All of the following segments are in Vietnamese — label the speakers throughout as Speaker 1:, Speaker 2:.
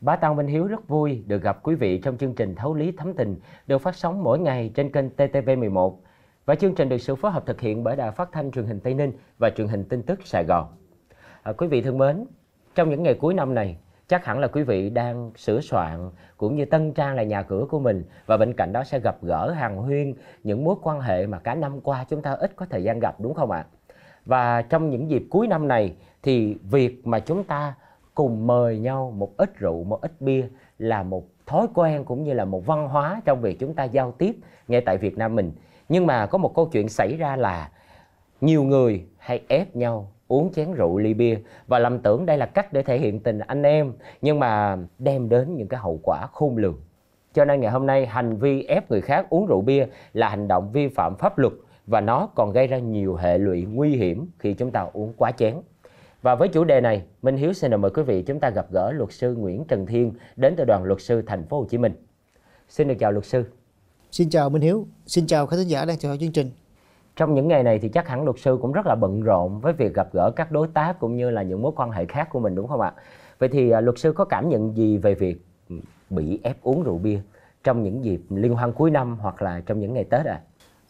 Speaker 1: Bá Tăng Minh Hiếu rất vui được gặp quý vị trong chương trình Thấu Lý Thấm Tình được phát sóng mỗi ngày trên kênh TTV11 và chương trình được sự phối hợp thực hiện bởi Đài Phát thanh Truyền hình Tây Ninh và Truyền hình Tin tức Sài Gòn. À, quý vị thân mến, trong những ngày cuối năm này, chắc hẳn là quý vị đang sửa soạn cũng như tân trang lại nhà cửa của mình và bên cạnh đó sẽ gặp gỡ hàng huyên những mối quan hệ mà cả năm qua chúng ta ít có thời gian gặp đúng không ạ? Và trong những dịp cuối năm này thì việc mà chúng ta cùng mời nhau một ít rượu một ít bia là một thói quen cũng như là một văn hóa trong việc chúng ta giao tiếp ngay tại Việt Nam mình nhưng mà có một câu chuyện xảy ra là nhiều người hay ép nhau uống chén rượu ly bia và lầm tưởng đây là cách để thể hiện tình anh em nhưng mà đem đến những cái hậu quả khôn lường cho nên ngày hôm nay hành vi ép người khác uống rượu bia là hành động vi phạm pháp luật và nó còn gây ra nhiều hệ lụy nguy hiểm khi chúng ta uống quá chén và với chủ đề này, Minh Hiếu xin được mời quý vị chúng ta gặp gỡ luật sư Nguyễn Trần Thiên đến từ đoàn luật sư thành phố Hồ Chí Minh. Xin được chào luật sư. Xin chào Minh Hiếu, xin chào khán giả đang theo dõi chương trình. Trong những ngày này thì chắc hẳn luật sư cũng rất là bận rộn với việc gặp gỡ các đối tác cũng như là những mối quan hệ khác của mình đúng không ạ? Vậy thì à, luật sư có cảm nhận gì về việc bị ép uống rượu bia trong những dịp liên hoan cuối năm hoặc là trong những ngày Tết ạ? À?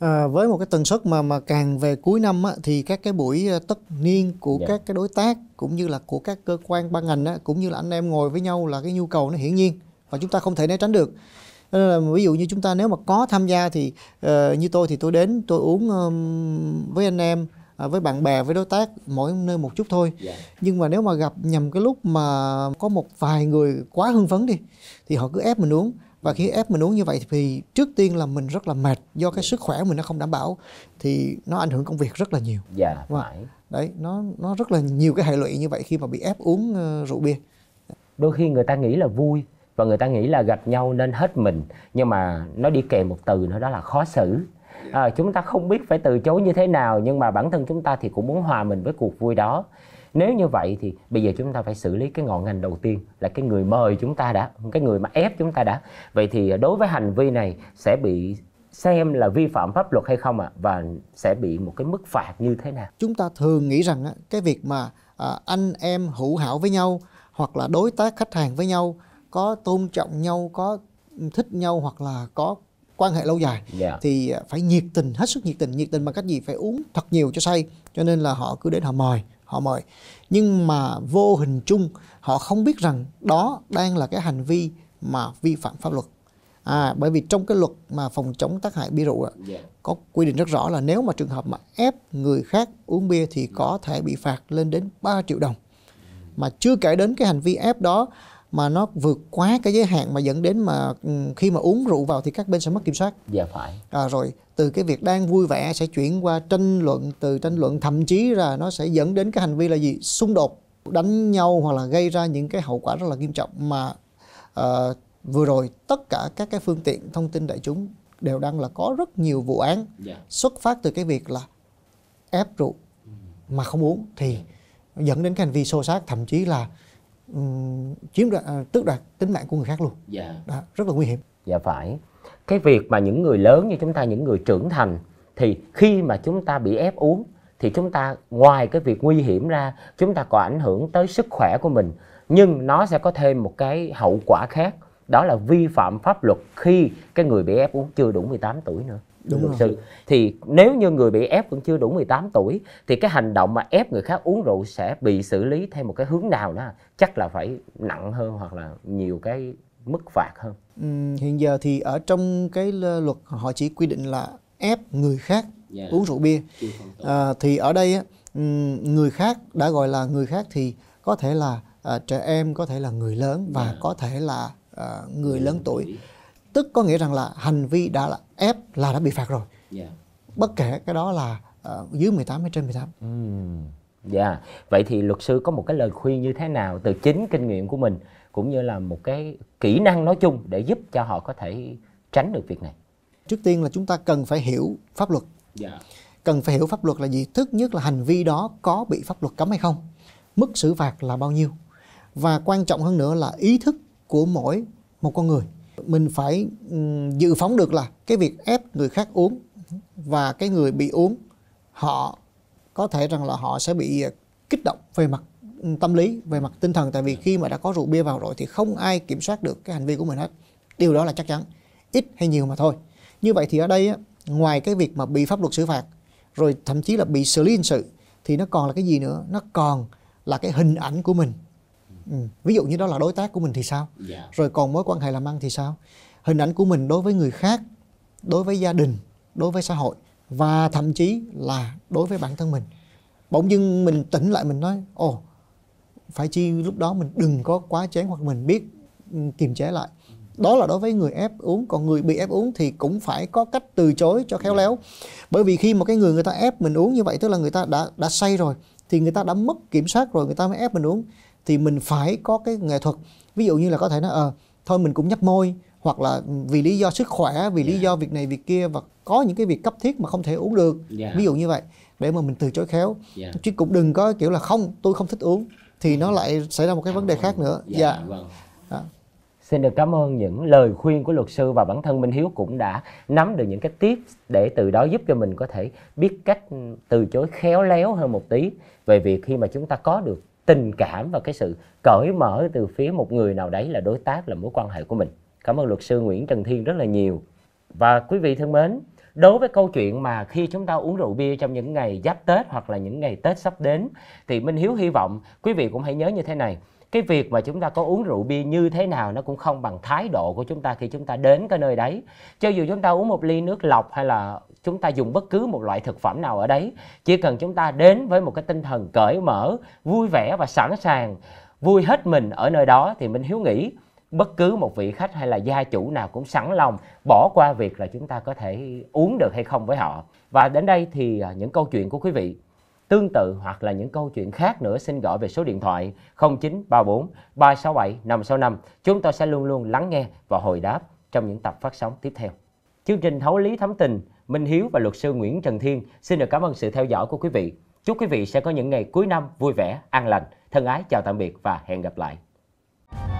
Speaker 2: À, với một cái tần suất mà mà càng về cuối năm á, thì các cái buổi ờ, tất niên của yeah. Dạ. các cái đối tác cũng như là của các cơ quan ban ngành á, cũng như là anh em ngồi với nhau là cái nhu cầu nó hiển nhiên và chúng ta không thể né tránh được nên là ví dụ như chúng ta nếu mà có tham gia thì uh, như tôi thì tôi đến tôi uống um, với anh em à, với bạn bè với đối tác mỗi nơi một chút thôi yeah. Dạ. nhưng mà nếu mà gặp nhầm cái lúc mà có một vài người quá hưng phấn đi thì họ cứ ép mình uống và khi ép mình uống như vậy thì trước tiên là mình rất là mệt do cái dạ. sức khỏe mình nó không đảm bảo thì nó ảnh hưởng công việc rất là nhiều
Speaker 1: dạ và phải đấy nó nó rất là nhiều cái hệ lụy như vậy khi mà bị ép uống ờ, rượu bia đôi khi người ta nghĩ là vui và người ta nghĩ là gặp nhau nên hết mình nhưng mà nó đi kèm một từ nữa đó là khó xử à, chúng ta không biết phải từ chối như thế nào nhưng mà bản thân chúng ta thì cũng muốn hòa mình với cuộc vui đó nếu như vậy thì bây giờ chúng ta phải xử lý cái ngọn ngành đầu tiên là cái người mời chúng ta đã cái người mà ép chúng ta đã vậy thì đối với hành vi này sẽ bị xem là vi phạm pháp luật hay không ạ à? và sẽ bị một cái mức phạt như thế nào chúng ta
Speaker 2: thường nghĩ rằng cái việc mà à, anh em hữu hảo với nhau hoặc là đối tác khách hàng với nhau có tôn trọng nhau có thích nhau hoặc là có quan hệ lâu dài yeah. Dạ. thì phải nhiệt tình hết sức nhiệt tình nhiệt tình bằng cách gì phải uống thật nhiều cho say cho nên là họ cứ đến họ mời họ mời nhưng mà vô hình chung họ không biết rằng đó đang là cái hành vi mà vi phạm pháp luật à bởi vì trong cái luật mà phòng chống tác hại bia rượu yeah. Dạ. có quy định rất rõ là nếu mà trường hợp mà ép người khác uống bia thì có thể bị phạt lên đến 3 triệu đồng mà chưa kể đến cái hành vi ép đó mà nó vượt quá cái giới hạn mà dẫn đến mà ừ, khi mà uống rượu vào thì các bên sẽ mất kiểm soát. Dạ phải. À, rồi từ cái việc đang vui vẻ sẽ chuyển qua tranh luận, từ tranh luận thậm chí là nó sẽ dẫn đến cái hành vi là gì xung đột, đánh nhau hoặc là gây ra những cái hậu quả rất là nghiêm trọng mà uh, vừa rồi tất cả các cái phương tiện thông tin đại chúng đều đang là có rất nhiều vụ án yeah. Dạ. xuất phát từ cái việc là ép rượu ừ. mà không uống thì dẫn đến cái hành vi xô xát thậm chí là chiếm đoạt, à, tước đoạt tính mạng của người khác luôn
Speaker 1: dạ. đó, rất là nguy hiểm dạ phải cái việc mà những người lớn như chúng ta những người trưởng thành thì khi mà chúng ta bị ép uống thì chúng ta ngoài cái việc nguy hiểm ra chúng ta còn ảnh hưởng tới sức khỏe của mình nhưng nó sẽ có thêm một cái hậu quả khác đó là vi phạm pháp luật khi cái người bị ép uống chưa đủ 18 tuổi nữa đúng rồi. sư thì nếu như người bị ép vẫn chưa đủ 18 tuổi thì cái hành động mà ép người khác uống rượu sẽ bị xử lý theo một cái hướng nào đó chắc là phải nặng hơn hoặc là nhiều cái mức phạt hơn
Speaker 2: ừ, hiện giờ thì ở trong cái luật họ chỉ quy định là ép người khác yeah. Dạ. uống rượu bia à, thì ở đây á, người khác đã gọi là người khác thì có thể là à, trẻ em có thể là người lớn và yeah. Dạ. có thể là à, người lớn tuổi tức có nghĩa rằng là hành vi đã là ép là đã bị phạt rồi yeah. Dạ. bất kể cái đó là à, dưới 18 hay trên 18
Speaker 1: mm. Dạ, yeah. vậy thì luật sư có một cái lời khuyên như thế nào từ chính kinh nghiệm của mình cũng như là một cái kỹ năng nói chung để giúp cho họ có thể tránh được việc này? Trước tiên là chúng ta cần phải hiểu pháp luật. Dạ. Cần phải hiểu pháp luật là gì? Thứ nhất là hành vi đó
Speaker 2: có bị pháp luật cấm hay không? Mức xử phạt là bao nhiêu? Và quan trọng hơn nữa là ý thức của mỗi một con người mình phải ừ, dự phóng được là cái việc ép người khác uống và cái người bị uống họ có thể rằng là họ sẽ bị ờ, kích động về mặt ừ, tâm lý về mặt tinh thần tại vì khi mà đã có rượu bia vào rồi thì không ai kiểm soát được cái hành vi của mình hết điều đó là chắc chắn ít hay nhiều mà thôi như vậy thì ở đây ngoài cái việc mà bị pháp luật xử phạt rồi thậm chí là bị xử lý hình sự thì nó còn là cái gì nữa nó còn là cái hình ảnh của mình Ừ. ví dụ như đó là đối tác của mình thì sao yeah. Dạ. rồi còn mối quan hệ làm ăn thì sao hình ảnh của mình đối với người khác đối với gia đình đối với xã hội và thậm chí là đối với bản thân mình bỗng dưng mình tỉnh lại mình nói ồ oh, phải chi lúc đó mình đừng có quá chén hoặc mình biết ừ, kiềm chế lại đó là đối với người ép uống còn người bị ép uống thì cũng phải có cách từ chối cho khéo dạ. léo bởi vì khi một cái người người ta ép mình uống như vậy tức là người ta đã đã say rồi thì người ta đã mất kiểm soát rồi người ta mới ép mình uống thì mình phải có cái nghệ thuật ví dụ như là có thể nói ờ à, thôi mình cũng nhấp môi hoặc là vì lý do sức khỏe vì yeah. lý dạ. do việc này việc kia và có những cái việc cấp thiết mà không thể uống được yeah. Dạ. ví dụ như vậy để mà mình từ chối khéo yeah. Dạ. chứ
Speaker 1: cũng đừng có kiểu là không tôi không thích uống thì nó lại xảy ra một cái vấn đề khác nữa dạ yeah. yeah. vâng. Đó. Xin được cảm ơn những lời khuyên của luật sư và bản thân Minh Hiếu cũng đã nắm được những cái tips để từ đó giúp cho mình có thể biết cách từ chối khéo léo hơn một tí về việc khi mà chúng ta có được tình cảm và cái sự cởi mở từ phía một người nào đấy là đối tác là mối quan hệ của mình cảm ơn luật sư nguyễn trần thiên rất là nhiều và quý vị thân mến đối với câu chuyện mà khi chúng ta uống rượu bia trong những ngày giáp tết hoặc là những ngày tết sắp đến thì minh hiếu hy vọng quý vị cũng hãy nhớ như thế này cái việc mà chúng ta có uống rượu bia như thế nào nó cũng không bằng thái độ của chúng ta khi chúng ta đến cái nơi đấy cho dù chúng ta uống một ly nước lọc hay là chúng ta dùng bất cứ một loại thực phẩm nào ở đấy chỉ cần chúng ta đến với một cái tinh thần cởi mở vui vẻ và sẵn sàng vui hết mình ở nơi đó thì mình hiếu nghĩ bất cứ một vị khách hay là gia chủ nào cũng sẵn lòng bỏ qua việc là chúng ta có thể uống được hay không với họ và đến đây thì à, những câu chuyện của quý vị tương tự hoặc là những câu chuyện khác nữa xin gọi về số điện thoại 0934 367 565. Chúng tôi sẽ luôn luôn lắng nghe và hồi đáp trong những tập phát sóng tiếp theo. Chương trình Thấu Lý Thấm Tình Minh Hiếu và luật sư Nguyễn Trần Thiên xin được cảm ơn sự theo dõi của quý vị. Chúc quý vị sẽ có những ngày cuối năm vui vẻ, an lành. Thân ái chào tạm biệt và hẹn gặp lại.